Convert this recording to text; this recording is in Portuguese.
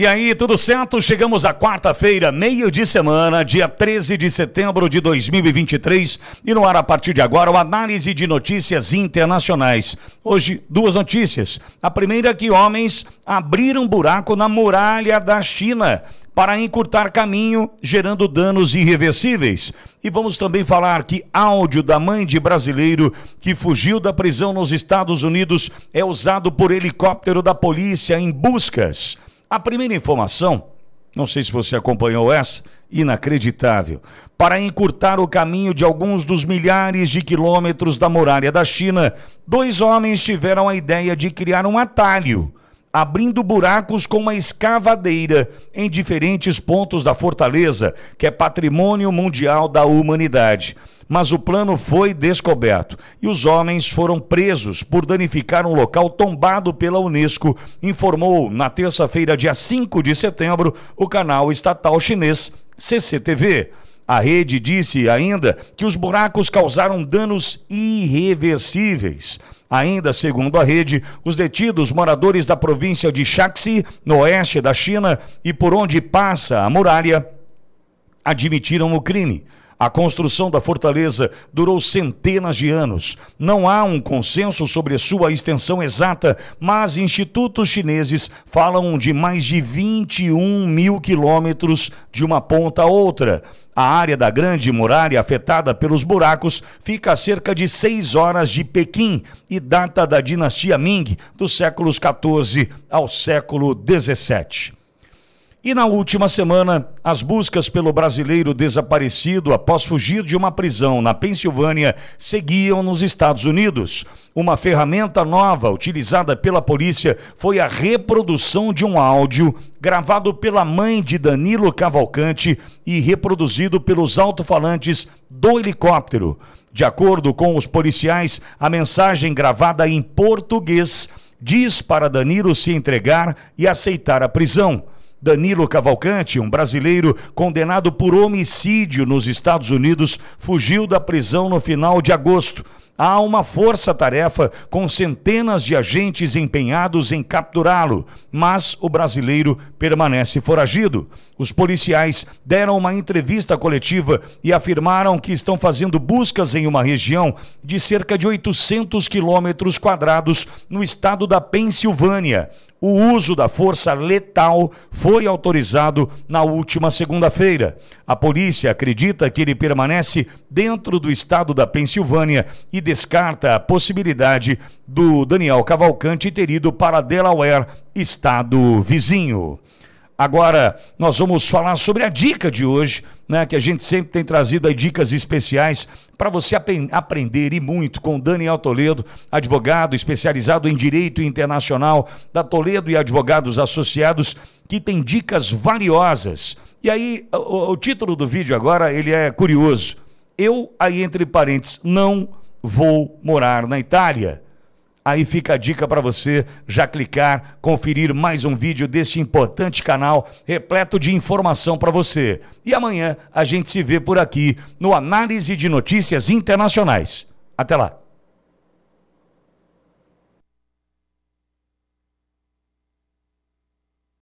E aí, tudo certo? Chegamos à quarta-feira, meio de semana, dia 13 de setembro de 2023, e no ar a partir de agora o análise de notícias internacionais. Hoje, duas notícias. A primeira é que homens abriram buraco na muralha da China para encurtar caminho, gerando danos irreversíveis. E vamos também falar que áudio da mãe de brasileiro que fugiu da prisão nos Estados Unidos é usado por helicóptero da polícia em buscas. A primeira informação, não sei se você acompanhou essa, inacreditável. Para encurtar o caminho de alguns dos milhares de quilômetros da muralha da China, dois homens tiveram a ideia de criar um atalho abrindo buracos com uma escavadeira em diferentes pontos da fortaleza, que é patrimônio mundial da humanidade. Mas o plano foi descoberto e os homens foram presos por danificar um local tombado pela Unesco, informou na terça-feira, dia 5 de setembro, o canal estatal chinês CCTV. A rede disse ainda que os buracos causaram danos irreversíveis. Ainda segundo a rede, os detidos moradores da província de Shaanxi, no oeste da China, e por onde passa a muralha, admitiram o crime. A construção da fortaleza durou centenas de anos. Não há um consenso sobre sua extensão exata, mas institutos chineses falam de mais de 21 mil quilômetros de uma ponta a outra. A área da Grande Muralha afetada pelos buracos fica a cerca de 6 horas de Pequim e data da dinastia Ming, dos séculos 14 ao século 17. E na última semana, as buscas pelo brasileiro desaparecido após fugir de uma prisão na Pensilvânia seguiam nos Estados Unidos. Uma ferramenta nova utilizada pela polícia foi a reprodução de um áudio gravado pela mãe de Danilo Cavalcante e reproduzido pelos alto-falantes do helicóptero. De acordo com os policiais, a mensagem gravada em português diz para Danilo se entregar e aceitar a prisão. Danilo Cavalcante, um brasileiro condenado por homicídio nos Estados Unidos, fugiu da prisão no final de agosto. Há uma força-tarefa com centenas de agentes empenhados em capturá-lo, mas o brasileiro permanece foragido. Os policiais deram uma entrevista coletiva e afirmaram que estão fazendo buscas em uma região de cerca de 800 quilômetros quadrados no estado da Pensilvânia. O uso da força letal foi autorizado na última segunda-feira. A polícia acredita que ele permanece dentro do estado da Pensilvânia e descarta a possibilidade do Daniel Cavalcante ter ido para Delaware, estado vizinho. Agora, nós vamos falar sobre a dica de hoje, né, que a gente sempre tem trazido aí dicas especiais para você ap aprender e muito com Daniel Toledo, advogado especializado em direito internacional da Toledo e Advogados Associados, que tem dicas valiosas. E aí, o, o título do vídeo agora, ele é curioso. Eu, aí entre parênteses, não vou morar na Itália. Aí fica a dica para você já clicar, conferir mais um vídeo deste importante canal repleto de informação para você. E amanhã a gente se vê por aqui no Análise de Notícias Internacionais. Até lá!